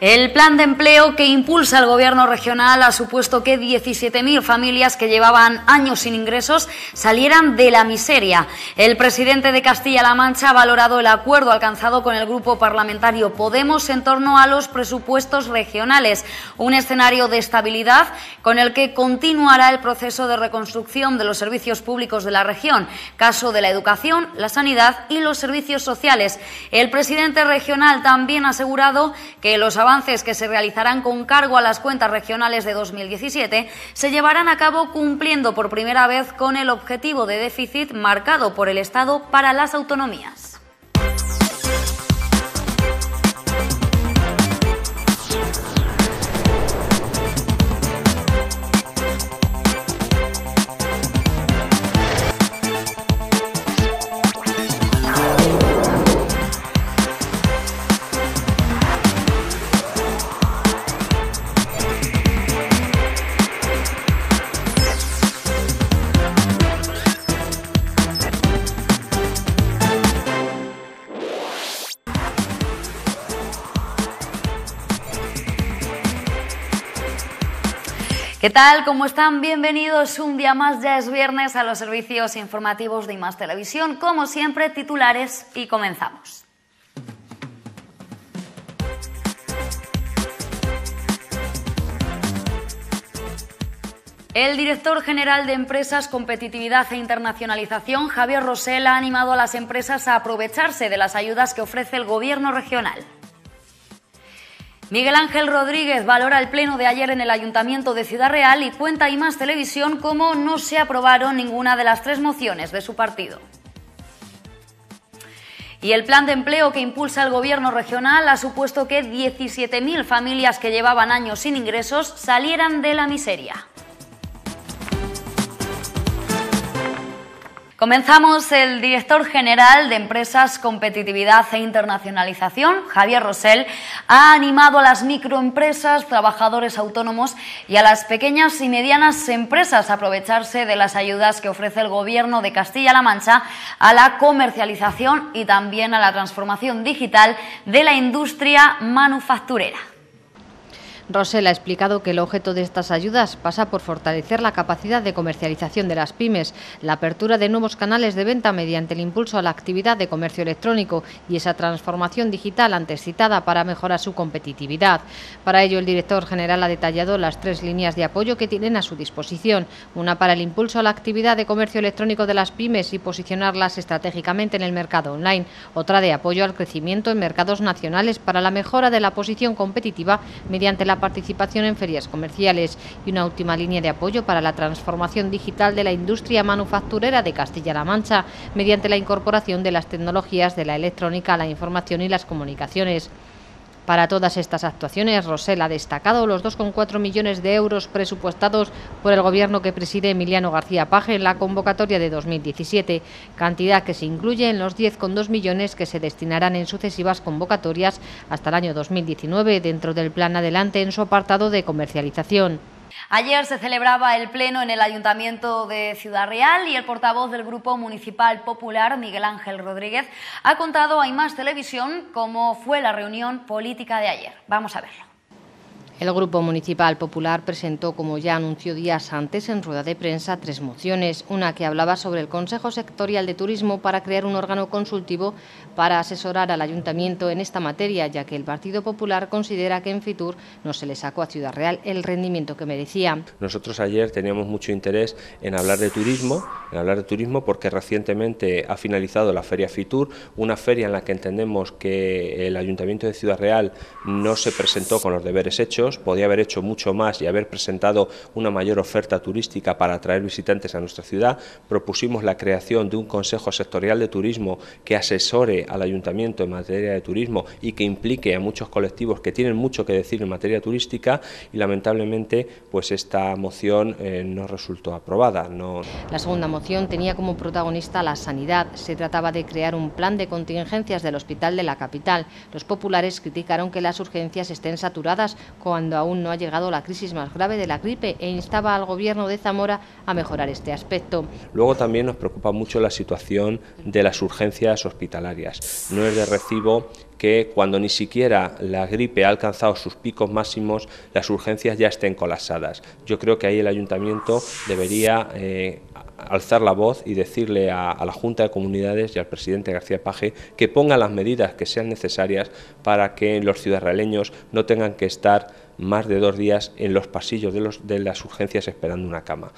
El plan de empleo que impulsa el Gobierno regional ha supuesto que 17.000 familias que llevaban años sin ingresos salieran de la miseria. El presidente de Castilla-La Mancha ha valorado el acuerdo alcanzado con el grupo parlamentario Podemos en torno a los presupuestos regionales, un escenario de estabilidad con el que continuará el proceso de reconstrucción de los servicios públicos de la región, caso de la educación, la sanidad y los servicios sociales. El presidente regional también ha asegurado que los avances que se realizarán con cargo a las cuentas regionales de 2017 se llevarán a cabo cumpliendo por primera vez con el objetivo de déficit marcado por el Estado para las autonomías. ¿Qué tal? ¿Cómo están? Bienvenidos un día más, ya es viernes, a los servicios informativos de IMAS Televisión. Como siempre, titulares y comenzamos. El director general de Empresas, Competitividad e Internacionalización, Javier Rosell, ha animado a las empresas a aprovecharse de las ayudas que ofrece el Gobierno regional. Miguel Ángel Rodríguez valora el pleno de ayer en el Ayuntamiento de Ciudad Real y cuenta y más televisión cómo no se aprobaron ninguna de las tres mociones de su partido. Y el plan de empleo que impulsa el Gobierno regional ha supuesto que 17.000 familias que llevaban años sin ingresos salieran de la miseria. Comenzamos el director general de Empresas, Competitividad e Internacionalización, Javier Rosell, ha animado a las microempresas, trabajadores autónomos y a las pequeñas y medianas empresas a aprovecharse de las ayudas que ofrece el Gobierno de Castilla-La Mancha a la comercialización y también a la transformación digital de la industria manufacturera. Rosell ha explicado que el objeto de estas ayudas pasa por fortalecer la capacidad de comercialización de las pymes, la apertura de nuevos canales de venta mediante el impulso a la actividad de comercio electrónico y esa transformación digital antes citada para mejorar su competitividad. Para ello, el director general ha detallado las tres líneas de apoyo que tienen a su disposición, una para el impulso a la actividad de comercio electrónico de las pymes y posicionarlas estratégicamente en el mercado online, otra de apoyo al crecimiento en mercados nacionales para la mejora de la posición competitiva mediante la participación en ferias comerciales y una última línea de apoyo para la transformación digital de la industria manufacturera de Castilla-La Mancha mediante la incorporación de las tecnologías de la electrónica, la información y las comunicaciones. Para todas estas actuaciones, Rosel ha destacado los 2,4 millones de euros presupuestados por el gobierno que preside Emiliano García Paje en la convocatoria de 2017, cantidad que se incluye en los 10,2 millones que se destinarán en sucesivas convocatorias hasta el año 2019 dentro del plan adelante en su apartado de comercialización. Ayer se celebraba el pleno en el Ayuntamiento de Ciudad Real y el portavoz del Grupo Municipal Popular, Miguel Ángel Rodríguez, ha contado a IMAS Televisión cómo fue la reunión política de ayer. Vamos a verlo. El Grupo Municipal Popular presentó, como ya anunció días antes en rueda de prensa, tres mociones. Una que hablaba sobre el Consejo Sectorial de Turismo para crear un órgano consultivo para asesorar al Ayuntamiento en esta materia, ya que el Partido Popular considera que en Fitur no se le sacó a Ciudad Real el rendimiento que merecía. Nosotros ayer teníamos mucho interés en hablar de turismo, en hablar de turismo porque recientemente ha finalizado la Feria Fitur, una feria en la que entendemos que el Ayuntamiento de Ciudad Real no se presentó con los deberes hechos podía haber hecho mucho más y haber presentado una mayor oferta turística para atraer visitantes a nuestra ciudad. Propusimos la creación de un Consejo Sectorial de Turismo que asesore al Ayuntamiento en materia de turismo y que implique a muchos colectivos que tienen mucho que decir en materia turística y lamentablemente pues esta moción eh, no resultó aprobada. La segunda moción tenía como protagonista la sanidad. Se trataba de crear un plan de contingencias del hospital de la capital. Los populares criticaron que las urgencias estén saturadas con cuando aún no ha llegado la crisis más grave de la gripe e instaba al Gobierno de Zamora a mejorar este aspecto. Luego también nos preocupa mucho la situación de las urgencias hospitalarias. No es de recibo que cuando ni siquiera la gripe ha alcanzado sus picos máximos, las urgencias ya estén colapsadas. Yo creo que ahí el ayuntamiento debería eh, alzar la voz y decirle a, la Junta de Comunidades y al presidente García Paje que ponga las medidas que sean necesarias para que los ciudadanos no tengan que estar más de dos días en los pasillos de las urgencias esperando una cama.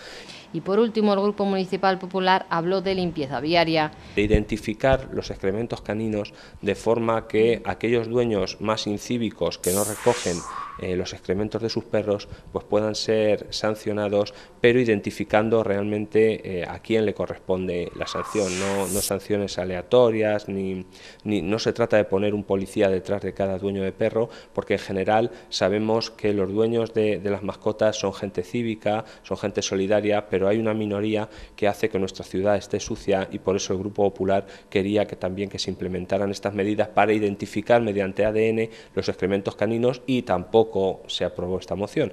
Y por último, el Grupo Municipal Popular habló de limpieza viaria. Identificar los excrementos caninos de forma que aquellos dueños más incívicos que no recogen eh, los excrementos de sus perros, pues puedan ser sancionados, pero identificando realmente eh, a quién le corresponde la sanción, no, sanciones aleatorias, ni, no se trata de poner un policía detrás de cada dueño de perro, porque en general sabemos que los dueños de, las mascotas son gente cívica, son gente solidaria, pero hay una minoría que hace que nuestra ciudad esté sucia y por eso el Grupo Popular quería que también que se implementaran estas medidas para identificar mediante ADN los excrementos caninos y tampoco se aprobó esta moción.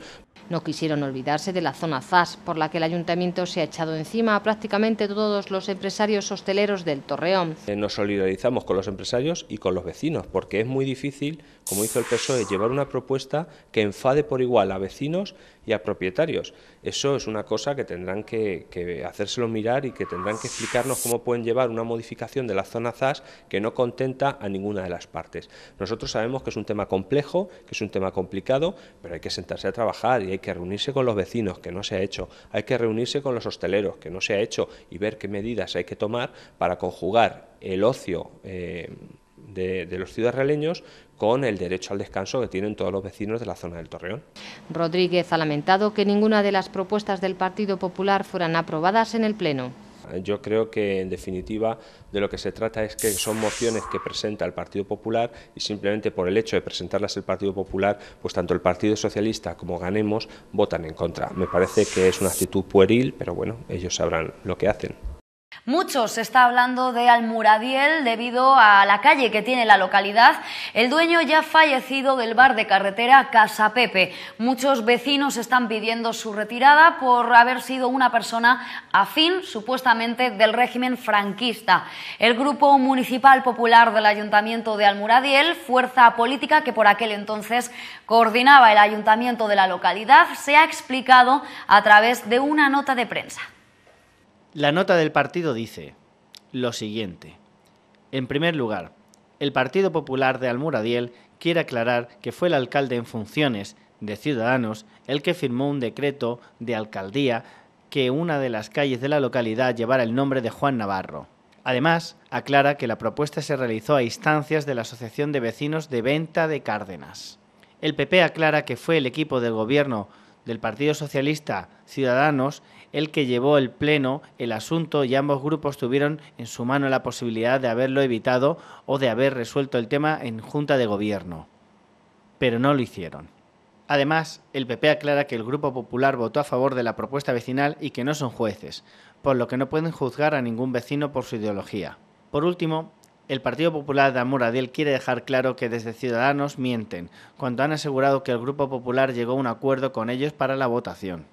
No quisieron olvidarse de la zona ZAS, por la que el ayuntamiento se ha echado encima a prácticamente todos los empresarios hosteleros del Torreón. Eh, nos solidarizamos con los empresarios y con los vecinos, porque es muy difícil como hizo el PSOE, llevar una propuesta que enfade por igual a vecinos y a propietarios. Eso es una cosa que tendrán que, hacérselo mirar y que tendrán que explicarnos cómo pueden llevar una modificación de la zona ZAS que no contenta a ninguna de las partes. Nosotros sabemos que es un tema complejo, que es un tema complicado, pero hay que sentarse a trabajar y hay que reunirse con los vecinos, que no se ha hecho. Hay que reunirse con los hosteleros, que no se ha hecho, y ver qué medidas hay que tomar para conjugar el ocio. Eh, de, los con el derecho al descanso que tienen todos los vecinos de la zona del Torreón. Rodríguez ha lamentado que ninguna de las propuestas del Partido Popular fueran aprobadas en el Pleno. Yo creo que, en definitiva, de lo que se trata es que son mociones que presenta el Partido Popular y simplemente por el hecho de presentarlas el Partido Popular, pues tanto el Partido Socialista como Ganemos votan en contra. Me parece que es una actitud pueril, pero bueno, ellos sabrán lo que hacen. Muchos se está hablando de Almuradiel debido a la calle que tiene la localidad. El dueño ya fallecido del bar de carretera Casa Pepe. Muchos vecinos están pidiendo su retirada por haber sido una persona afín supuestamente del régimen franquista. El Grupo Municipal Popular del Ayuntamiento de Almuradiel, fuerza política que por aquel entonces coordinaba el ayuntamiento de la localidad, se ha explicado a través de una nota de prensa. La nota del partido dice lo siguiente. En primer lugar, el Partido Popular de Almuradiel quiere aclarar que fue el alcalde en funciones de Ciudadanos el que firmó un decreto de alcaldía que una de las calles de la localidad llevara el nombre de Juan Navarro. Además, aclara que la propuesta se realizó a instancias de la Asociación de Vecinos de Venta de Cárdenas. El PP aclara que fue el equipo del gobierno del Partido Socialista Ciudadanos el que llevó el Pleno el asunto y ambos grupos tuvieron en su mano la posibilidad de haberlo evitado o de haber resuelto el tema en Junta de Gobierno. Pero no lo hicieron. Además, el PP aclara que el Grupo Popular votó a favor de la propuesta vecinal y que no son jueces, por lo que no pueden juzgar a ningún vecino por su ideología. Por último, el Partido Popular de Amoradiel quiere dejar claro que desde Ciudadanos mienten, cuando han asegurado que el Grupo Popular llegó a un acuerdo con ellos para la votación.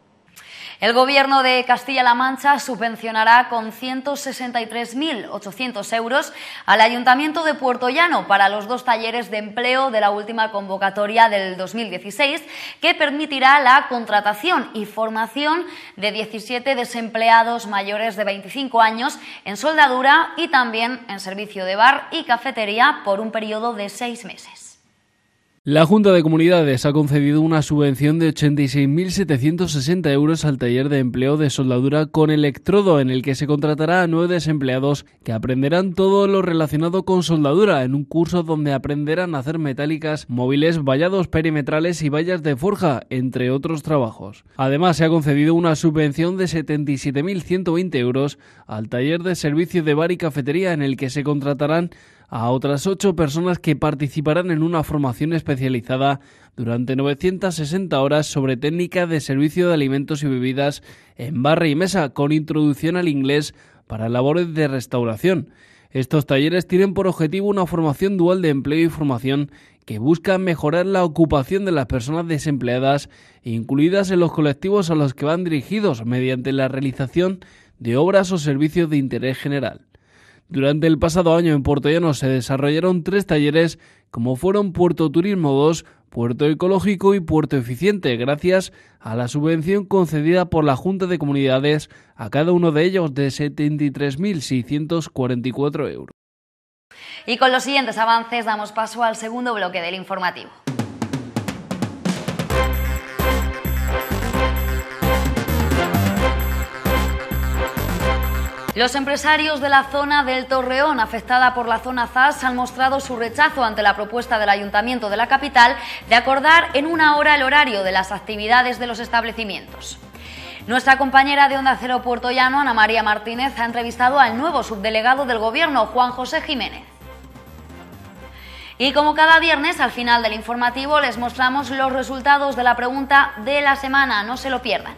El Gobierno de Castilla-La Mancha subvencionará con 163.800 euros al Ayuntamiento de Puerto Llano para los dos talleres de empleo de la última convocatoria del 2016, que permitirá la contratación y formación de 17 desempleados mayores de 25 años en soldadura y también en servicio de bar y cafetería por un periodo de seis meses. La Junta de Comunidades ha concedido una subvención de 86.760 euros al taller de empleo de soldadura con electrodo, en el que se contratará a nueve desempleados que aprenderán todo lo relacionado con soldadura en un curso donde aprenderán a hacer metálicas, móviles, vallados perimetrales y vallas de forja, entre otros trabajos. Además, se ha concedido una subvención de 77.120 euros al taller de servicio de bar y cafetería, en el que se contratarán a otras ocho personas que participarán en una formación especializada durante 960 horas sobre técnicas de servicio de alimentos y bebidas en barra y mesa con introducción al inglés para labores de restauración. Estos talleres tienen por objetivo una formación dual de empleo y formación que busca mejorar la ocupación de las personas desempleadas, incluidas en los colectivos a los que van dirigidos mediante la realización de obras o servicios de interés general. Durante el pasado año en Puerto Llano se desarrollaron tres talleres como fueron Puerto Turismo 2, Puerto Ecológico y Puerto Eficiente, gracias a la subvención concedida por la Junta de Comunidades a cada uno de ellos de 73.644 euros. Y con los siguientes avances damos paso al segundo bloque del informativo. Los empresarios de la zona del Torreón, afectada por la zona ZAS, han mostrado su rechazo ante la propuesta del Ayuntamiento de la capital de acordar en una hora el horario de las actividades de los establecimientos. Nuestra compañera de Onda Cero Puerto Llano, Ana María Martínez, ha entrevistado al nuevo subdelegado del Gobierno, Juan José Jiménez. Y como cada viernes, al final del informativo les mostramos los resultados de la pregunta de la semana. No se lo pierdan.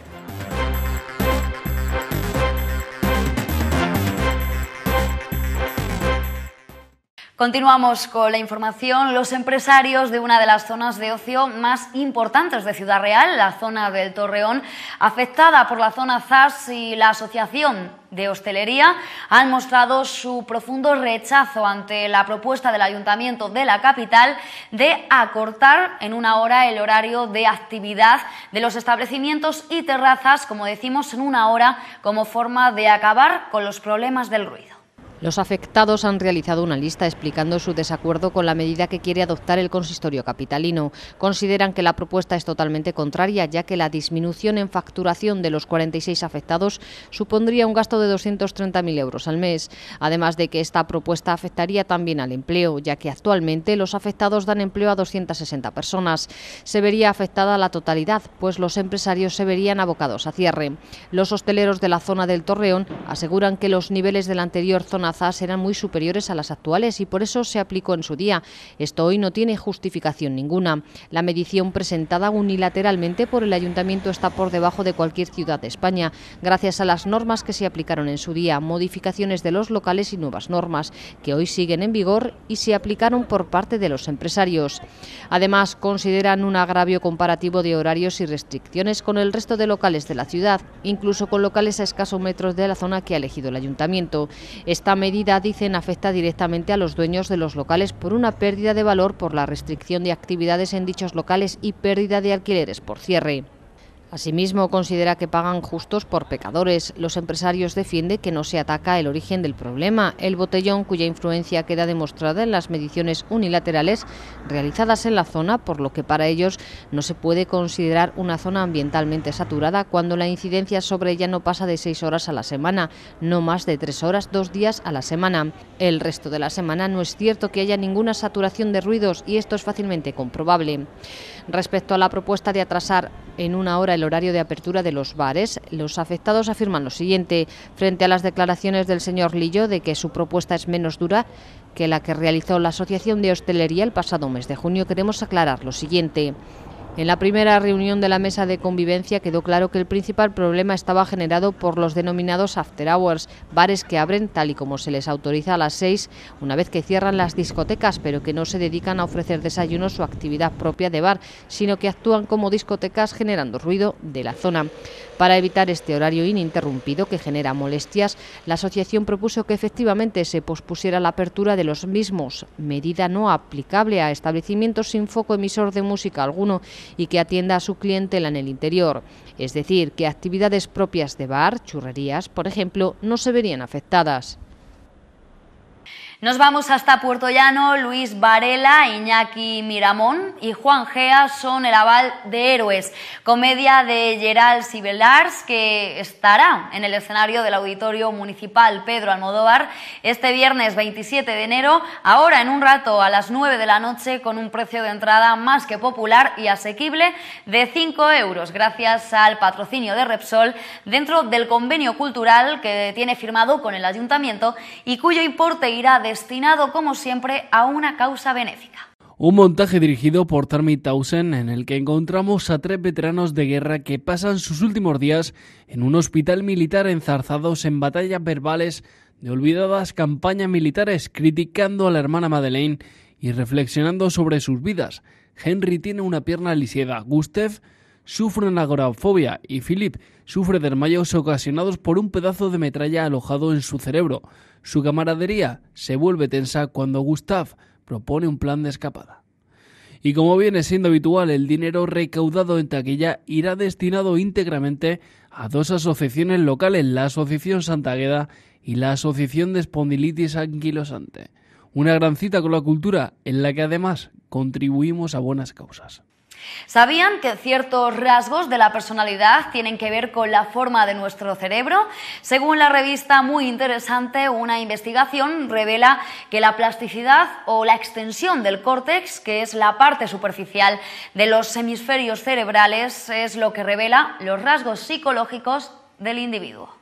Continuamos con la información. Los empresarios de una de las zonas de ocio más importantes de Ciudad Real, la zona del Torreón, afectada por la zona ZAS y la Asociación de Hostelería, han mostrado su profundo rechazo ante la propuesta del Ayuntamiento de la capital de acortar en una hora el horario de actividad de los establecimientos y terrazas, como decimos, en una hora, como forma de acabar con los problemas del ruido. Los afectados han realizado una lista explicando su desacuerdo con la medida que quiere adoptar el consistorio capitalino. Consideran que la propuesta es totalmente contraria, ya que la disminución en facturación de los 46 afectados supondría un gasto de 230.000 euros al mes, además de que esta propuesta afectaría también al empleo, ya que actualmente los afectados dan empleo a 260 personas. Se vería afectada la totalidad, pues los empresarios se verían abocados a cierre. Los hosteleros de la zona del Torreón aseguran que los niveles de la anterior zona eran muy superiores a las actuales y por eso se aplicó en su día. Esto hoy no tiene justificación ninguna. La medición presentada unilateralmente por el ayuntamiento está por debajo de cualquier ciudad de España, gracias a las normas que se aplicaron en su día, modificaciones de los locales y nuevas normas, que hoy siguen en vigor y se aplicaron por parte de los empresarios. Además, consideran un agravio comparativo de horarios y restricciones con el resto de locales de la ciudad, incluso con locales a escasos metros de la zona que ha elegido el ayuntamiento medida, dicen, afecta directamente a los dueños de los locales por una pérdida de valor por la restricción de actividades en dichos locales y pérdida de alquileres por cierre. Asimismo, considera que pagan justos por pecadores. Los empresarios defienden que no se ataca el origen del problema, el botellón cuya influencia queda demostrada en las mediciones unilaterales realizadas en la zona, por lo que para ellos no se puede considerar una zona ambientalmente saturada cuando la incidencia sobre ella no pasa de seis horas a la semana, no más de tres horas dos días a la semana. El resto de la semana no es cierto que haya ninguna saturación de ruidos y esto es fácilmente comprobable. Respecto a la propuesta de atrasar en una hora el horario de apertura de los bares. Los afectados afirman lo siguiente frente a las declaraciones del señor Lillo de que su propuesta es menos dura que la que realizó la Asociación de Hostelería el pasado mes de junio. Queremos aclarar lo siguiente. En la primera reunión de la mesa de convivencia quedó claro que el principal problema estaba generado por los denominados after hours, bares que abren tal y como se les autoriza a las seis, una vez que cierran las discotecas, pero que no se dedican a ofrecer desayunos o actividad propia de bar, sino que actúan como discotecas generando ruido de la zona. Para evitar este horario ininterrumpido que genera molestias, la asociación propuso que efectivamente se pospusiera la apertura de los mismos, medida no aplicable a establecimientos sin foco emisor de música alguno y que atienda a su clientela en el interior. Es decir, que actividades propias de bar, churrerías, por ejemplo, no se verían afectadas. Nos vamos hasta Puerto Llano. Luis Varela, Iñaki Miramón y Juan Gea son el aval de Héroes, comedia de Gerald Sibelars que estará en el escenario del Auditorio Municipal Pedro Almodóvar este viernes 27 de enero, ahora en un rato a las 9 de la noche con un precio de entrada más que popular y asequible de 5 euros gracias al patrocinio de Repsol dentro del convenio cultural que tiene firmado con el Ayuntamiento y cuyo importe irá de destinado como siempre a una causa benéfica. Un montaje dirigido por Tarmi Tausen en el que encontramos a tres veteranos de guerra que pasan sus últimos días en un hospital militar enzarzados en batallas verbales de olvidadas campañas militares criticando a la hermana Madeleine y reflexionando sobre sus vidas. Henry tiene una pierna lisiada, Gustave sufre una agorafobia y Philip sufre desmayos ocasionados por un pedazo de metralla alojado en su cerebro. Su camaradería se vuelve tensa cuando Gustav propone un plan de escapada. Y como viene siendo habitual, el dinero recaudado en taquilla irá destinado íntegramente a dos asociaciones locales, la Asociación Santa Gueda y la Asociación de Espondilitis Anquilosante. Una gran cita con la cultura en la que además contribuimos a buenas causas. ¿Sabían que ciertos rasgos de la personalidad tienen que ver con la forma de nuestro cerebro? Según la revista Muy Interesante, una investigación revela que la plasticidad o la extensión del córtex, que es la parte superficial de los hemisferios cerebrales, es lo que revela los rasgos psicológicos del individuo.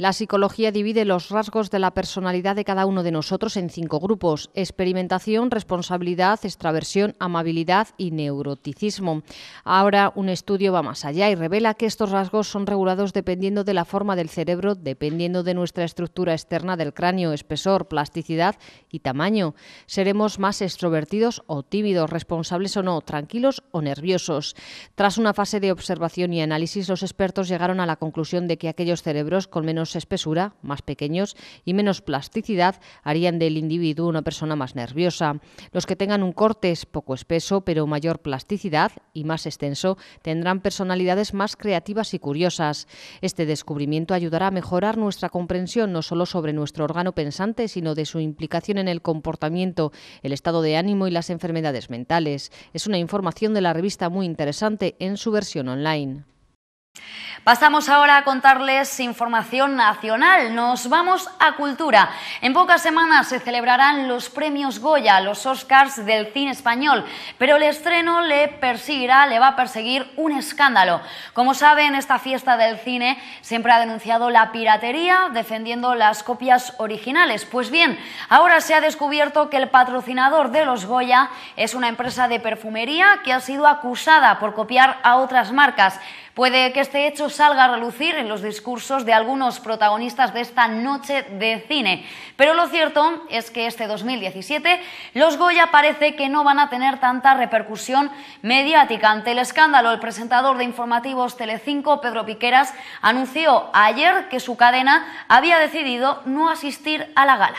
La psicología divide los rasgos de la personalidad de cada uno de nosotros en cinco grupos, experimentación, responsabilidad, extraversión, amabilidad y neuroticismo. Ahora un estudio va más allá y revela que estos rasgos son regulados dependiendo de la forma del cerebro, dependiendo de nuestra estructura externa del cráneo, espesor, plasticidad y tamaño. Seremos más extrovertidos o tímidos, responsables o no, tranquilos o nerviosos. Tras una fase de observación y análisis, los expertos llegaron a la conclusión de que aquellos cerebros con menos espesura, más pequeños y menos plasticidad harían del individuo una persona más nerviosa. Los que tengan un cortes poco espeso pero mayor plasticidad y más extenso tendrán personalidades más creativas y curiosas. Este descubrimiento ayudará a mejorar nuestra comprensión no solo sobre nuestro órgano pensante, sino de su implicación en el comportamiento, el estado de ánimo y las enfermedades mentales. Es una información de la revista muy interesante en su versión online. Pasamos ahora a contarles información nacional. Nos vamos a cultura. En pocas semanas se celebrarán los premios Goya, los Oscars del cine español, pero el estreno le le va a perseguir un escándalo. Como saben, esta fiesta del cine siempre ha denunciado la piratería, defendiendo las copias originales. Pues bien, ahora se ha descubierto que el patrocinador de los Goya es una empresa de perfumería que ha sido acusada por copiar a otras marcas. Puede que este hecho salga a relucir en los discursos de algunos protagonistas de esta noche de cine. Pero lo cierto es que este 2017 los Goya parece que no van a tener tanta repercusión mediática. Ante el escándalo, el presentador de informativos Telecinco, Pedro Piqueras, anunció ayer que su cadena había decidido no asistir a la gala.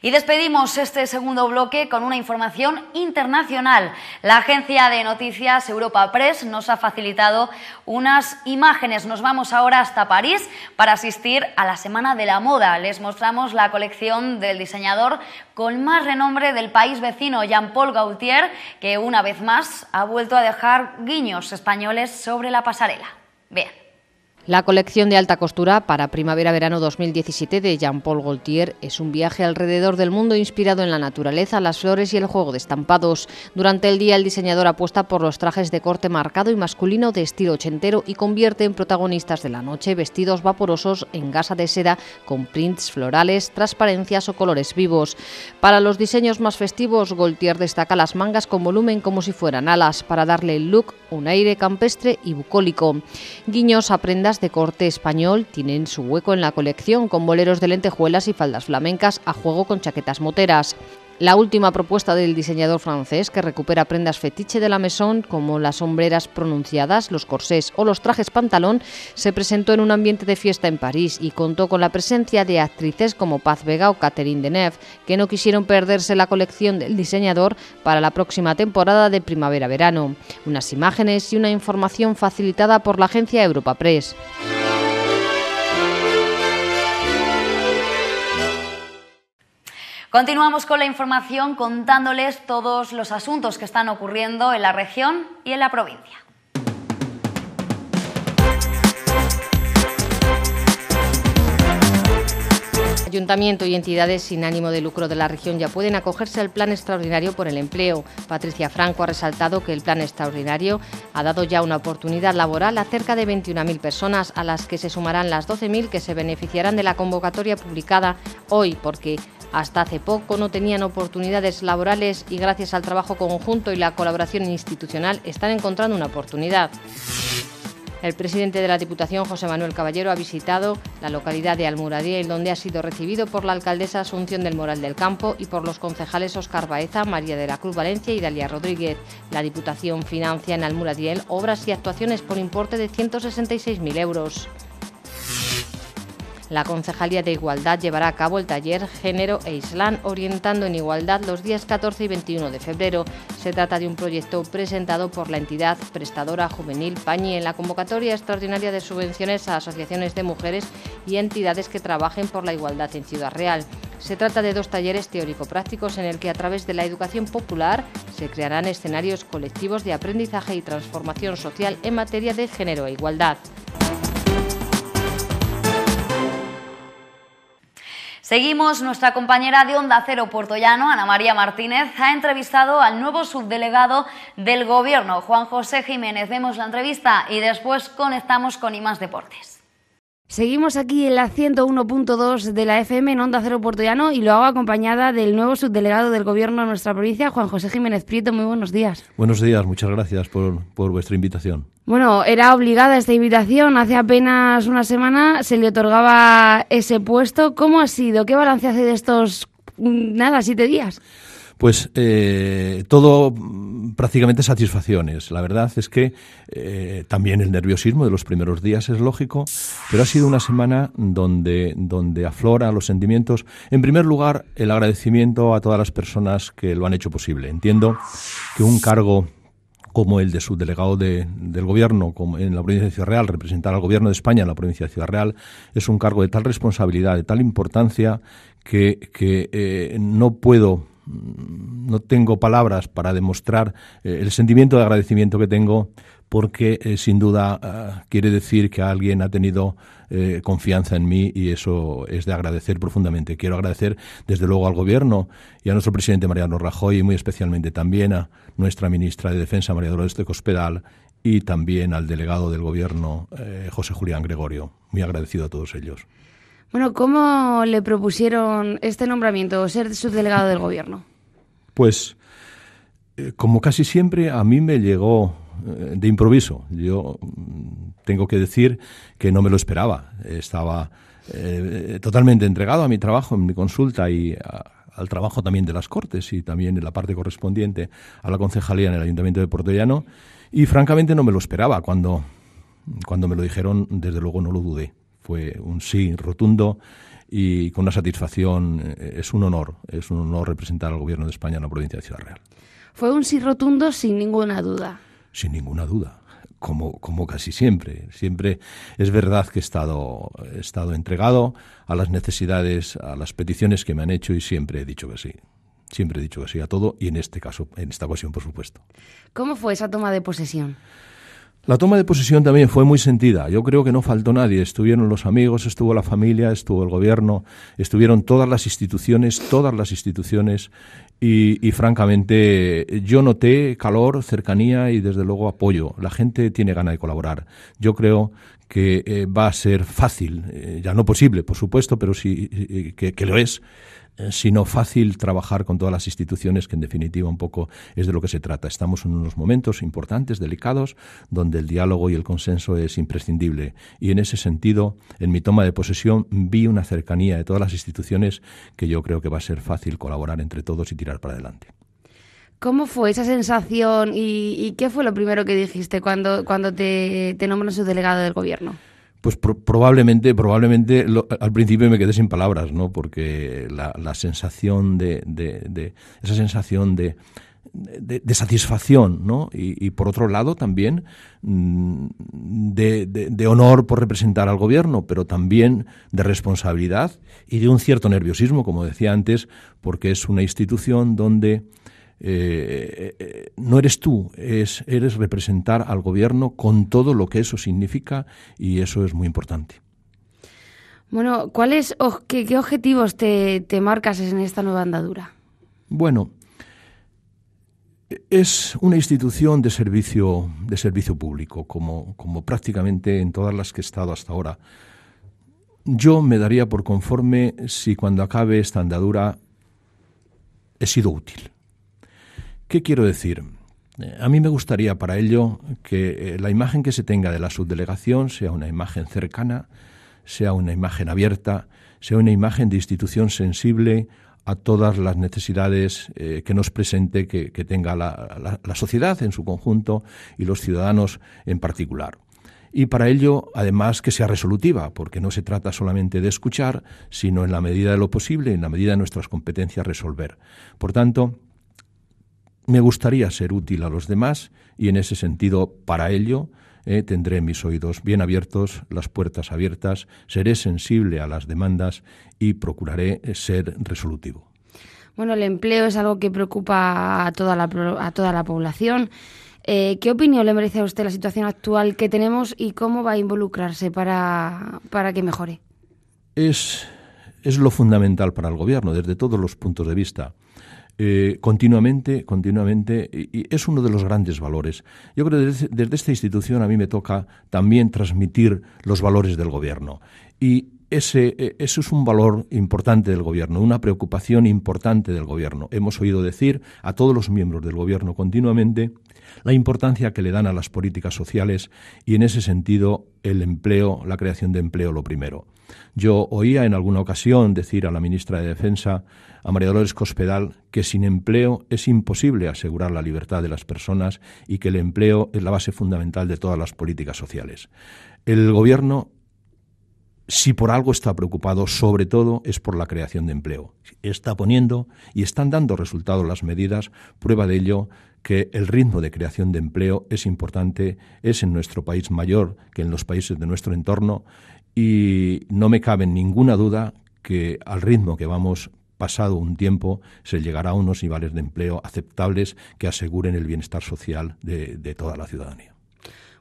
Y despedimos este segundo bloque con una información internacional. La agencia de noticias Europa Press nos ha facilitado unas imágenes. Nos vamos ahora hasta París para asistir a la Semana de la Moda. Les mostramos la colección del diseñador con más renombre del país vecino, Jean-Paul Gaultier, que una vez más ha vuelto a dejar guiños españoles sobre la pasarela. Vean. La colección de alta costura para primavera-verano 2017 de Jean-Paul Gaultier es un viaje alrededor del mundo inspirado en la naturaleza, las flores y el juego de estampados. Durante el día el diseñador apuesta por los trajes de corte marcado y masculino de estilo ochentero y convierte en protagonistas de la noche vestidos vaporosos en gasa de seda con prints florales, transparencias o colores vivos. Para los diseños más festivos, Gaultier destaca las mangas con volumen como si fueran alas para darle el look un aire campestre y bucólico. Guiños a prendas de corte español tienen su hueco en la colección, con boleros de lentejuelas y faldas flamencas a juego con chaquetas moteras. La última propuesta del diseñador francés que recupera prendas fetiche de la Maison como las sombreras pronunciadas, los corsés o los trajes pantalón se presentó en un ambiente de fiesta en París y contó con la presencia de actrices como Paz Vega o Catherine Deneuve que no quisieron perderse la colección del diseñador para la próxima temporada de primavera-verano. Unas imágenes y una información facilitada por la agencia Europa Press. Continuamos con la información contándoles todos los asuntos que están ocurriendo en la región y en la provincia. Ayuntamiento y entidades sin ánimo de lucro de la región ya pueden acogerse al Plan Extraordinario por el Empleo. Patricia Franco ha resaltado que el Plan Extraordinario ha dado ya una oportunidad laboral a cerca de 21.000 personas, a las que se sumarán las 12.000 que se beneficiarán de la convocatoria publicada hoy, porque hasta hace poco no tenían oportunidades laborales y gracias al trabajo conjunto y la colaboración institucional están encontrando una oportunidad. El presidente de la Diputación, José Manuel Caballero, ha visitado la localidad de Almuradiel, donde ha sido recibido por la alcaldesa Asunción del Moral del Campo y por los concejales Oscar Baeza, María de la Cruz Valencia y Dalia Rodríguez. La Diputación financia en Almuradiel obras y actuaciones por importe de 166.000 euros. La Concejalía de Igualdad llevará a cabo el taller Género e Islam, orientando en igualdad los días 14 y 21 de febrero. Se trata de un proyecto presentado por la entidad prestadora juvenil Pañi en la convocatoria extraordinaria de subvenciones a asociaciones de mujeres y entidades que trabajen por la igualdad en Ciudad Real. Se trata de dos talleres teórico-prácticos en el que a través de la educación popular se crearán escenarios colectivos de aprendizaje y transformación social en materia de género e igualdad. Seguimos, nuestra compañera de Onda Cero Puertollano, Ana María Martínez, ha entrevistado al nuevo subdelegado del Gobierno, Juan José Jiménez. Vemos la entrevista y después conectamos con IMAS Deportes. Seguimos aquí en la 101.2 de la FM en Onda Cero Puerto Llano y lo hago acompañada del nuevo subdelegado del Gobierno de nuestra provincia, Juan José Jiménez Prieto. Muy buenos días. Buenos días, muchas gracias por, por vuestra invitación. Bueno, era obligada esta invitación. Hace apenas una semana se le otorgaba ese puesto. ¿Cómo ha sido? ¿Qué balance hace de estos, mm, nada, siete días? Pues eh, todo mm, prácticamente satisfacciones. La verdad es que eh, también el nerviosismo de los primeros días es lógico, pero ha sido una semana donde, donde aflora los sentimientos. En primer lugar, el agradecimiento a todas las personas que lo han hecho posible. Entiendo que un cargo como el de subdelegado de, del gobierno como en la provincia de Ciudad Real, representar al gobierno de España en la provincia de Ciudad Real, es un cargo de tal responsabilidad, de tal importancia, que, eh, no puedo no tengo palabras para demostrar eh, el sentimiento de agradecimiento que tengo porque eh, sin duda ah, quiere decir que alguien ha tenido eh, confianza en mí y eso es de agradecer profundamente. Quiero agradecer desde luego al Gobierno y a nuestro presidente Mariano Rajoy y muy especialmente también a nuestra ministra de Defensa María Dolores de Cospedal y también al delegado del Gobierno José Julián Gregorio. Muy agradecido a todos ellos. Bueno, ¿cómo le propusieron este nombramiento ser subdelegado del gobierno? Pues, eh, como casi siempre, a mí me llegó eh, de improviso. Yo mm, tengo que decir que no me lo esperaba. Estaba eh, totalmente entregado a mi trabajo, en mi consulta y al trabajo también de las Cortes y también en la parte correspondiente a la concejalía en el Ayuntamiento de Portellano. Y francamente no me lo esperaba. Cuando, cuando me lo dijeron, desde luego no lo dudé fue un sí rotundo y con una satisfacción. Eh, es un honor, es un honor representar al Gobierno de España en la provincia de Ciudad Real. Fue un sí rotundo sin ninguna duda. Sin ninguna duda. Como, como, casi siempre. Siempre es verdad que he estado, he estado entregado a las necesidades, a las peticiones que me han hecho y siempre he dicho que sí. Siempre he dicho que sí a todo y en este caso, en esta ocasión, por supuesto. ¿Cómo fue esa toma de posesión? La toma de posesión también fue muy sentida. Yo creo que no faltó nadie. Estuvieron los amigos, estuvo la familia, estuvo el gobierno, estuvieron todas las instituciones, todas las instituciones. Y, francamente, yo noté calor, cercanía y desde luego apoyo. La gente tiene ganas de colaborar. Yo creo que eh, va a ser fácil, eh, ya no posible, por supuesto, pero sí eh, que lo es eh, sino fácil trabajar con todas las instituciones, que en definitiva un poco es de lo que se trata. Estamos en unos momentos importantes, delicados, donde el diálogo y el consenso es imprescindible. Y en ese sentido, en mi toma de posesión vi una cercanía de todas las instituciones que yo creo que va a ser fácil colaborar entre todos y tirar para adelante. ¿Cómo fue esa sensación y, qué fue lo primero que dijiste cuando, te, te su delegado del gobierno? Pues probablemente, probablemente al principio me quedé sin palabras, ¿no? Porque la, sensación de, esa sensación de, satisfacción, ¿no? Y, por otro lado también mm, de, honor por representar al gobierno, pero también de responsabilidad y de un cierto nerviosismo, como decía antes, porque es una institución donde eh, eh, eh, no eres tú, es, eres representar al gobierno con todo lo que eso significa y eso es muy importante. Bueno, ¿cuáles qué, objetivos te, te marcas en esta nueva andadura? Bueno, es una institución de servicio, de servicio público, como, como, prácticamente en todas las que he estado hasta ahora. Yo me daría por conforme si cuando acabe esta andadura he sido útil. ¿Qué quiero decir? Eh, a mí me gustaría para ello que eh, la imagen que se tenga de la subdelegación sea una imagen cercana, sea una imagen abierta, sea una imagen de institución sensible a todas las necesidades eh, que nos presente, que, tenga la sociedad en su conjunto y los ciudadanos en particular y para ello, además, que sea resolutiva, porque no se trata solamente de escuchar, sino en la medida de lo posible, en la medida de nuestras competencias, resolver. Por tanto, me gustaría ser útil a los demás y en ese sentido, para ello, eh, tendré mis oídos bien abiertos, las puertas abiertas, seré sensible a las demandas y procuraré eh, ser resolutivo. Bueno, el empleo es algo que preocupa a toda la, a toda la población. Eh, ¿Qué opinión le merece a usted la situación actual que tenemos y cómo va a involucrarse para, para que mejore? Es, es lo fundamental para el Gobierno desde todos los puntos de vista. Eh, continuamente, continuamente, y, es uno de los grandes valores. Yo creo que desde, esta institución a mí me toca también transmitir los valores del gobierno. Y ese, e, ese, es un valor importante del gobierno, una preocupación importante del gobierno. Hemos oído decir a todos los miembros del gobierno continuamente la importancia que le dan a las políticas sociales y en ese sentido el empleo, la creación de empleo lo primero. Yo oía en alguna ocasión decir a la ministra de Defensa, a María Dolores Cospedal, que sin empleo es imposible asegurar la libertad de las personas y que el empleo es la base fundamental de todas las políticas sociales. El Gobierno si por algo está preocupado, sobre todo es por la creación de empleo. Está poniendo y están dando resultados las medidas, prueba de ello que el ritmo de creación de empleo es importante, es en nuestro país mayor que en los países de nuestro entorno y no me cabe ninguna duda que al ritmo que vamos pasado un tiempo se llegará a unos niveles de empleo aceptables que aseguren el bienestar social de, de toda la ciudadanía.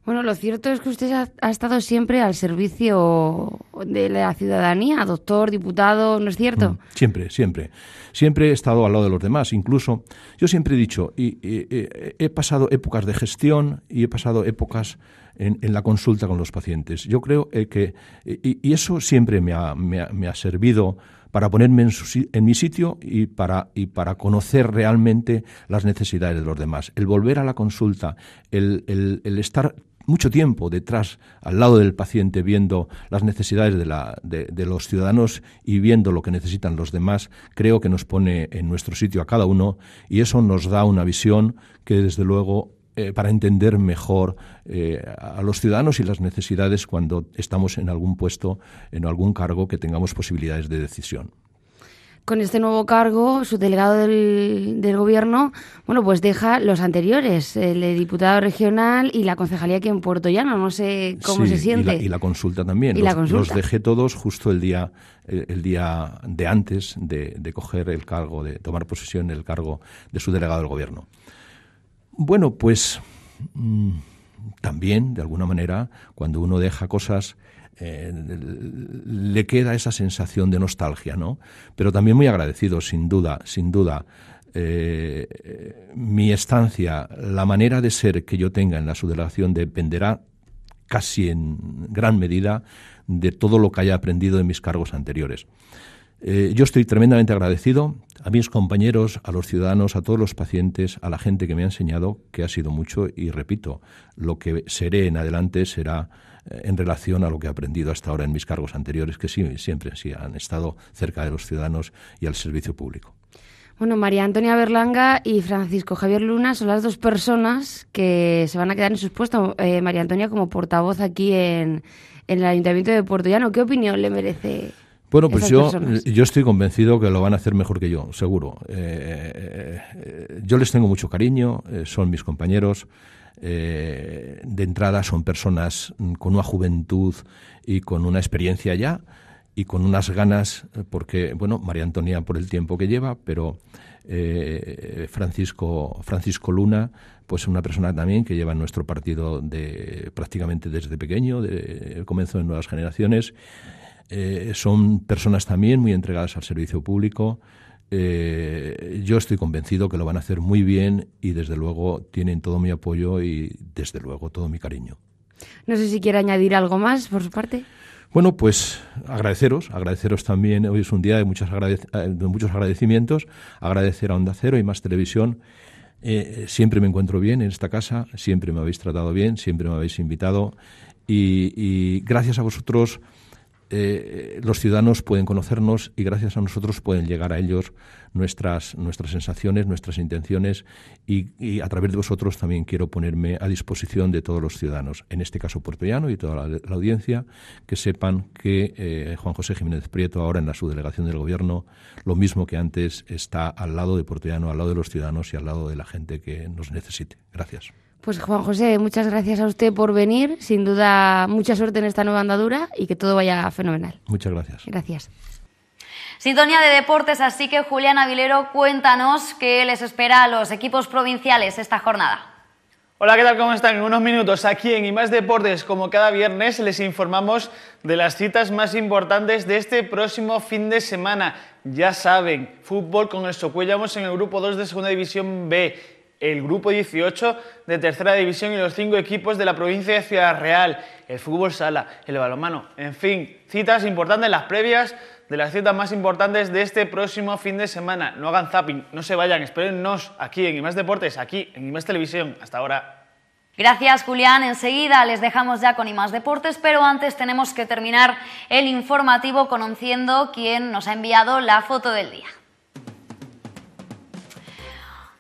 Bueno, lo cierto es que usted ha, estado siempre al servicio de la ciudadanía, doctor, diputado, ¿no es cierto? Mm, siempre, siempre. Siempre he estado al lado de los demás. Incluso, yo siempre he dicho, y, he pasado épocas de gestión y he pasado épocas en, la consulta con los pacientes. Yo creo eh, que, y, eso siempre me ha, servido para ponerme en, mi sitio y para, y para, conocer realmente las necesidades de los demás. El volver a la consulta, el, el, el estar mucho tiempo detrás, al lado del paciente, viendo las necesidades de, los ciudadanos y viendo lo que necesitan los demás, creo que nos pone en nuestro sitio a cada uno y eso nos da una visión que, desde luego, eh, para entender mejor eh, a los ciudadanos y las necesidades cuando estamos en algún puesto, en algún cargo que tengamos posibilidades de decisión con este nuevo cargo, su delegado del, gobierno, bueno, pues deja los anteriores, el diputado regional y la concejalía aquí en Puerto Llano, no sé cómo se siente. Y la, y la consulta también. ¿Y los, la dejé todos justo el día, el, día de antes de, coger el cargo, de tomar posesión el cargo de su delegado del gobierno. Bueno, pues mm, también, de alguna manera, cuando uno deja cosas eh, le queda esa sensación de nostalgia, ¿no? Pero también muy agradecido, sin duda, sin duda. Eh, mi estancia, la manera de ser que yo tenga en la sudelación dependerá casi en gran medida de todo lo que haya aprendido en mis cargos anteriores. Eh, yo estoy tremendamente agradecido a mis compañeros, a los ciudadanos, a todos los pacientes, a la gente que me ha enseñado, que ha sido mucho y repito, lo que seré en adelante será en relación a lo que he aprendido hasta ahora en mis cargos anteriores, que sí, siempre han estado cerca de los ciudadanos y al servicio público. Bueno, María Antonia Berlanga y Francisco Javier Luna son las dos personas que se van a quedar en sus puestos. Eh, María Antonia como portavoz aquí en, el Ayuntamiento de Puerto Llano. ¿Qué opinión le merece? Bueno, pues yo, yo estoy convencido que lo van a hacer mejor que yo, seguro. Eh, eh, yo les tengo mucho cariño, son mis compañeros. Eh, de entrada son personas mm, con una juventud y con una experiencia ya y con unas ganas, eh, porque, bueno, María Antonia por el tiempo que lleva, pero eh, Francisco, Francisco Luna, pues una persona también que lleva en nuestro partido de, prácticamente desde pequeño, de, comienzo de nuevas generaciones. son personas también muy entregadas al servicio público, eh, yo estoy convencido que lo van a hacer muy bien y desde luego tienen todo mi apoyo y desde luego todo mi cariño. No sé si quiere añadir algo más por su parte. Bueno, pues agradeceros, agradeceros también, hoy es un día de, eh, muchos agradecimientos, agradecer a Onda Cero y más televisión. Eh, siempre me encuentro bien en esta casa, siempre me habéis tratado bien, siempre me habéis invitado y gracias a vosotros eh, eh, los ciudadanos pueden conocernos y gracias a nosotros pueden llegar a ellos nuestras, nuestras sensaciones, nuestras intenciones y, a través de vosotros también quiero ponerme a disposición de todos los ciudadanos, en este caso puertollano y toda la, audiencia, que sepan que eh, Juan José Jiménez Prieto ahora en la delegación del gobierno, lo mismo que antes, está al lado de puertollano, al lado de los ciudadanos y al lado de la gente que nos necesite. Gracias. Pues Juan José, muchas gracias a usted por venir. Sin duda, mucha suerte en esta nueva andadura y que todo vaya fenomenal. Muchas gracias. Gracias. Sintonía de deportes, así que Julián Avilero, cuéntanos qué les espera a los equipos provinciales esta jornada. Hola, ¿qué tal? ¿Cómo están? En unos minutos aquí en más Deportes, como cada viernes, les informamos de las citas más importantes de este próximo fin de semana. Ya saben, fútbol con el Socuellamos en el grupo 2 de Segunda División B, el grupo 18 de tercera división y los cinco equipos de la provincia de Ciudad Real, el fútbol sala, el balonmano, en fin, citas importantes, las previas de las citas más importantes de este próximo fin de semana. No hagan zapping, no se vayan, espérennos aquí en más Deportes, aquí en más Televisión. Hasta ahora. Gracias Julián, enseguida les dejamos ya con más Deportes, pero antes tenemos que terminar el informativo conociendo quién nos ha enviado la foto del día.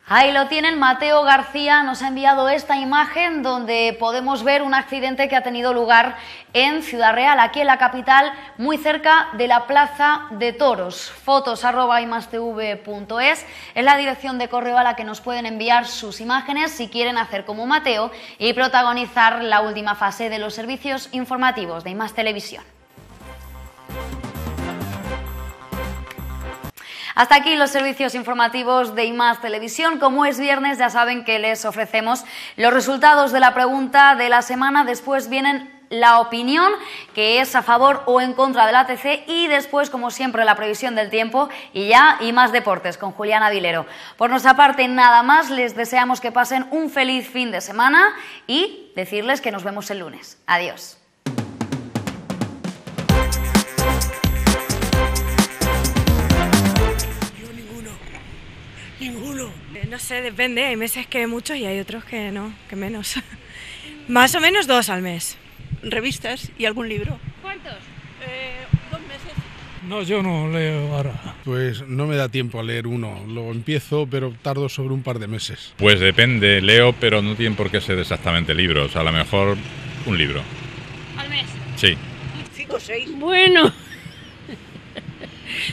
Ahí lo tienen, Mateo García nos ha enviado esta imagen donde podemos ver un accidente que ha tenido lugar en Ciudad Real, aquí en la capital, muy cerca de la Plaza de Toros. Fotos arroba .es, es la dirección de correo a la que nos pueden enviar sus imágenes si quieren hacer como Mateo y protagonizar la última fase de los servicios informativos de IMAS Televisión. Hasta aquí los servicios informativos de IMAS Televisión. Como es viernes, ya saben que les ofrecemos los resultados de la pregunta de la semana. Después vienen la opinión que es a favor o en contra del ATC y después, como siempre, la previsión del tiempo y ya y más deportes con Julián Avilero. Por nuestra parte, nada más, les deseamos que pasen un feliz fin de semana y decirles que nos vemos el lunes. Adiós. No sé, depende. Hay meses que muchos y hay otros que no, que menos. Más o menos dos al mes. ¿Revistas y algún libro? ¿Cuántos? Eh, dos meses. No, yo no leo ahora. Pues no me da tiempo a leer uno. Lo empiezo, pero tardo sobre un par de meses. Pues depende, leo, pero no tiene por qué ser exactamente libros. A lo mejor un libro. ¿Al mes? Sí. ¿Cinco o seis? Bueno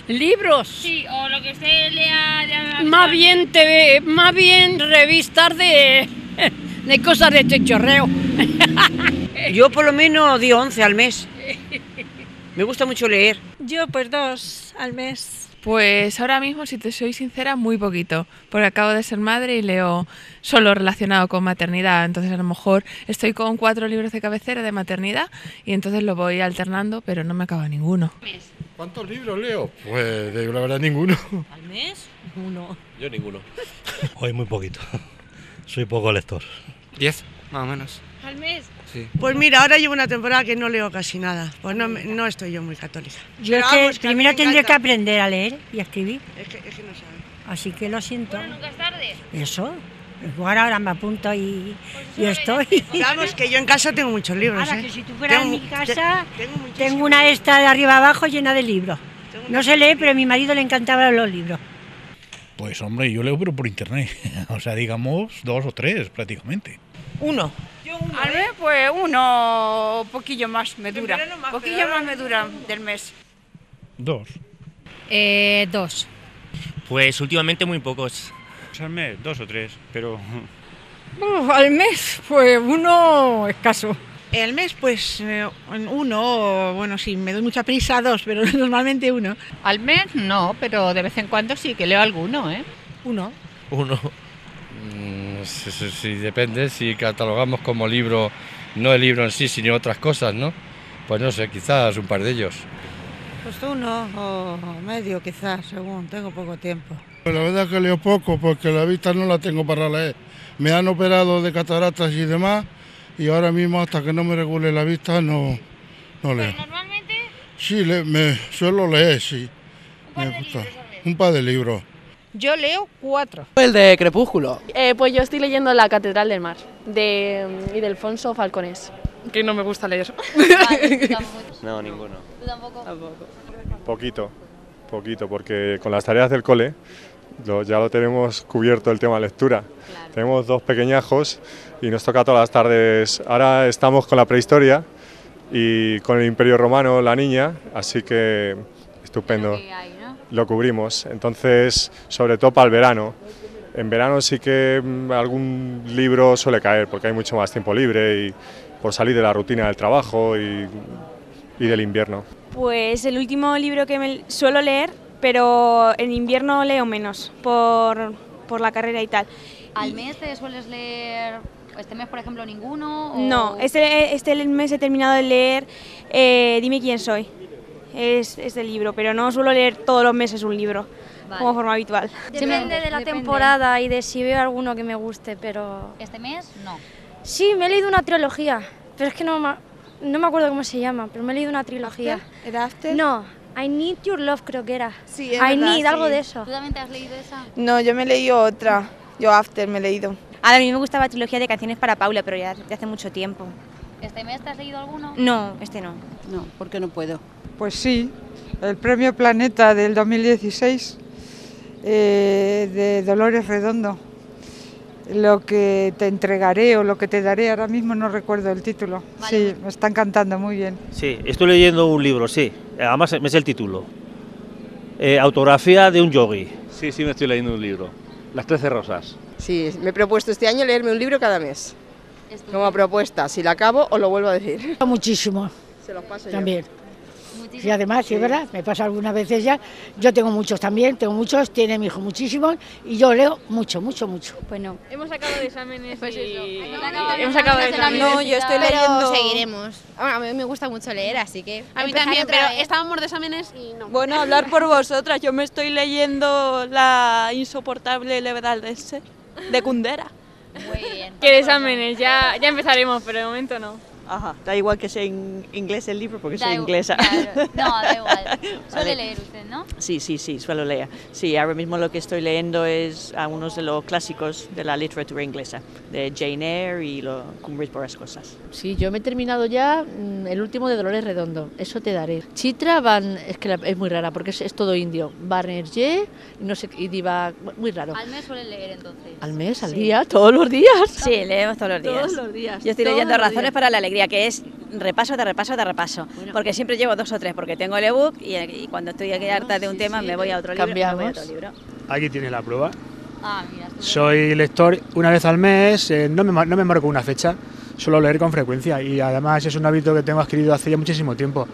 libros. Sí, o lo que usted lea. más bien te, más bien revistas de, de cosas de chechorreo. Este Yo por lo menos di 11 al mes. Me gusta mucho leer. Yo pues dos al mes. Pues ahora mismo, si te soy sincera, muy poquito, porque acabo de ser madre y leo solo relacionado con maternidad, entonces a lo mejor estoy con cuatro libros de cabecera de maternidad y entonces lo voy alternando, pero no me acaba ninguno. ¿Cuántos libros leo? Pues la verdad ninguno. ¿Al mes? Uno. Yo ninguno. Hoy muy poquito. Soy poco lector. Diez, más o menos. ¿Al mes? Pues mira, ahora llevo una temporada que no leo casi nada. Pues no, no estoy yo muy católica. Yo es que, primero tendría que aprender a leer y a escribir. Es que, no sabe. Así que lo siento. Bueno, nunca es tarde. Eso. ahora me apunto y, pues y estoy. Pues Vamos, que yo en casa tengo muchos libros. Ahora, ¿eh? que si tú fueras tengo, en mi casa, tengo, tengo, una esta de arriba abajo llena de libros. No se lee, pero a mi marido le encantaban los libros. Pues hombre, yo leo pero por internet. o sea, digamos dos o tres prácticamente. Uno. Al ¿eh? mes, pues uno, poquillo más me dura. poquillo más me dura del mes. Dos. Eh, dos. Pues últimamente muy pocos. Pues al mes, dos o tres, pero. al mes, pues uno escaso. El mes, pues eh, uno, bueno, sí, me doy mucha prisa, dos, pero normalmente uno. Al mes no, pero de vez en cuando sí que leo alguno, ¿eh? Uno. Uno. Mm, si, pues, depende, si catalogamos como libro, no el libro en sí, sino otras cosas, ¿no? Pues no sé, quizás un par de ellos. Pues uno o medio quizás, según, tengo poco tiempo. Pues la verdad es que leo poco porque la vista no la tengo para leer. Me han operado de cataratas y demás y ahora mismo hasta que no me regule la vista no, no leo. normalmente? Sí, le, me suelo leer, sí. un par de libros. Yo leo cuatro. El de Crepúsculo. Eh, pues yo estoy leyendo La Catedral del Mar, de Idelfonso mm, Falcones. Que no me gusta leer. no, ninguno. ¿Tú tampoco? Tampoco. Poquito, poquito, porque con las tareas del cole ya lo tenemos cubierto el tema de lectura. Tenemos dos pequeñajos y nos toca todas las tardes. Ahora estamos con la prehistoria y con el Imperio Romano, la niña, así que estupendo lo cubrimos. Entonces, sobre todo para el verano. En verano sí que mm, algún libro suele caer porque hay mucho más tiempo libre y por salir de la rutina del trabajo y, del invierno. Pues el último libro que me suelo leer, pero en invierno leo menos por, por la carrera y tal. ¿Al mes te sueles leer este mes, por ejemplo, ninguno? No, este, este mes he terminado de leer eh, Dime quién soy es, es libro, pero no suelo leer todos los meses un libro como forma habitual. Depende de la temporada y de si veo alguno que me guste, pero... ¿Este mes? No. Sí, me he leído una trilogía, pero es que no, no me acuerdo cómo se llama, pero me he leído una trilogía. ¿Era after? No, I Need Your Love creo que era. Sí, es I Need, algo de eso. ¿Tú también te has leído esa? No, yo me he leído otra, yo After me he leído. A mí me gustaba la trilogía de canciones para Paula, pero ya, ya hace mucho tiempo. ¿Este mes te has leído alguno? No, este no. No, porque no puedo. Pues sí, el premio Planeta del 2016 eh, de Dolores Redondo. Lo que te entregaré o lo que te daré, ahora mismo no recuerdo el título. Sí, me están cantando muy bien. Sí, estoy leyendo un libro, sí. Además me es el título. Eh, autografía de un yogi. Sí, sí, me estoy leyendo un libro. Las Trece Rosas. Sí, me he propuesto este año leerme un libro cada mes. Como propuesta, si la acabo o lo vuelvo a decir. Muchísimo. Se los paso También. Y además, sí, es verdad, me pasa algunas veces ya. Yo tengo muchos también, tengo muchos, tiene mi hijo muchísimos y yo leo mucho, mucho, mucho. Bueno, Hemos acabado de exámenes. Pues eso. Hemos acabado de exámenes. No, yo estoy leyendo. seguiremos. Bueno, a mí me gusta mucho leer, así que. A mí también, pero estábamos de exámenes y no. Bueno, hablar por vosotras. Yo me estoy leyendo La insoportable levedad de ser, de Kundera. Muy bien. Que exámenes, ya, ya empezaremos, pero de momento no. Ajá, da igual que sea en inglés el libro porque soy inglesa. No, da igual. Suele leer usted, ¿no? Sí, sí, sí, suelo leer. Sí, ahora mismo lo que estoy leyendo es algunos de los clásicos de la literatura inglesa, de Jane Eyre y por Cumbres Cosas Sí, yo me he terminado ya mm, el último de Dolores Redondo, eso te daré. Chitra Van, es que es muy rara porque es, todo indio, y no sé, y Diva, muy raro. ¿Al mes suele leer entonces? Al mes, al día, todos los días. Sí, leemos todos los días. Todos los días. Yo estoy leyendo Razones para la Alegría que es repaso de repaso de repaso, porque siempre llevo dos o tres, porque tengo el ebook y, eh, y cuando estoy aquí ah, harta de un tema me voy a otro voy a otro libro. Aquí tienes la prueba. Ah, Soy lector una vez al mes, eh, no, me, marco una fecha, suelo leer con frecuencia y además es un hábito que tengo adquirido hace ya muchísimo tiempo.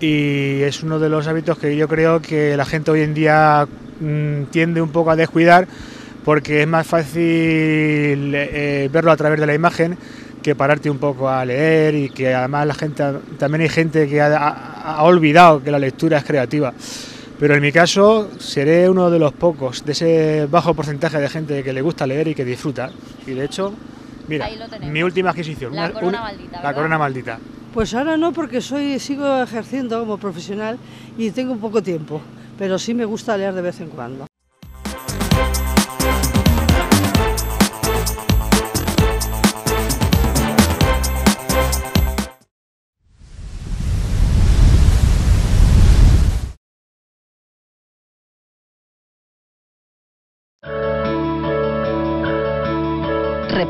Y es uno de los hábitos que yo creo que la gente hoy en día mm, tiende un poco a descuidar porque es más fácil eh, verlo a través de la imagen que pararte un poco a leer y que además la gente también hay gente que ha, olvidado que la lectura es creativa. Pero en mi caso seré uno de los pocos de ese bajo porcentaje de gente que le gusta leer y que disfruta. Y de hecho, mira, mi última adquisición, la corona, maldita, la corona maldita. Pues ahora no porque soy sigo ejerciendo como profesional y tengo poco tiempo, pero sí me gusta leer de vez en cuando.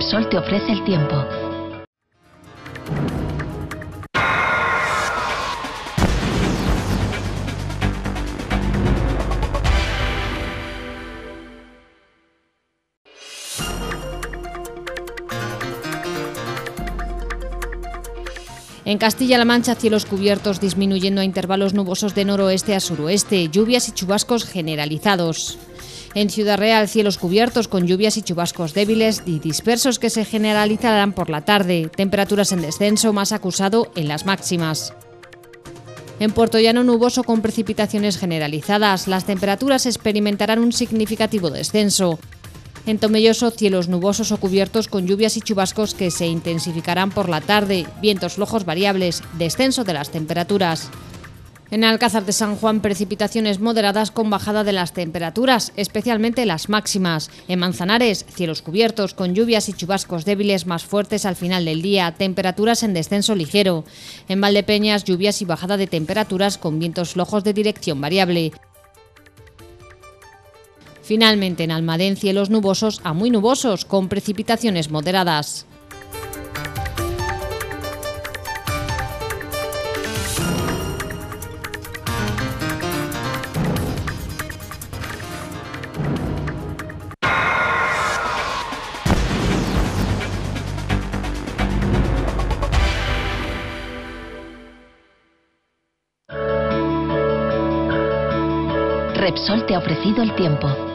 Sol te ofrece el tiempo. En Castilla-La Mancha, cielos cubiertos disminuyendo a intervalos nubosos de noroeste a suroeste, lluvias y chubascos generalizados. En Ciudad Real, cielos cubiertos con lluvias y chubascos débiles y dispersos que se generalizarán por la tarde. Temperaturas en descenso más acusado en las máximas. En Puerto Llano nuboso con precipitaciones generalizadas. Las temperaturas experimentarán un significativo descenso. En Tomelloso, cielos nubosos o cubiertos con lluvias y chubascos que se intensificarán por la tarde, vientos flojos variables, descenso de las temperaturas. En Alcázar de San Juan, precipitaciones moderadas con bajada de las temperaturas, especialmente las máximas. En Manzanares, cielos cubiertos con lluvias y chubascos débiles más fuertes al final del día, temperaturas en descenso ligero. En Valdepeñas, lluvias y bajada de temperaturas con vientos flojos de dirección variable. Finalmente, en Almadén, cielos nubosos a muy nubosos, con precipitaciones moderadas. ofrecido el tiempo.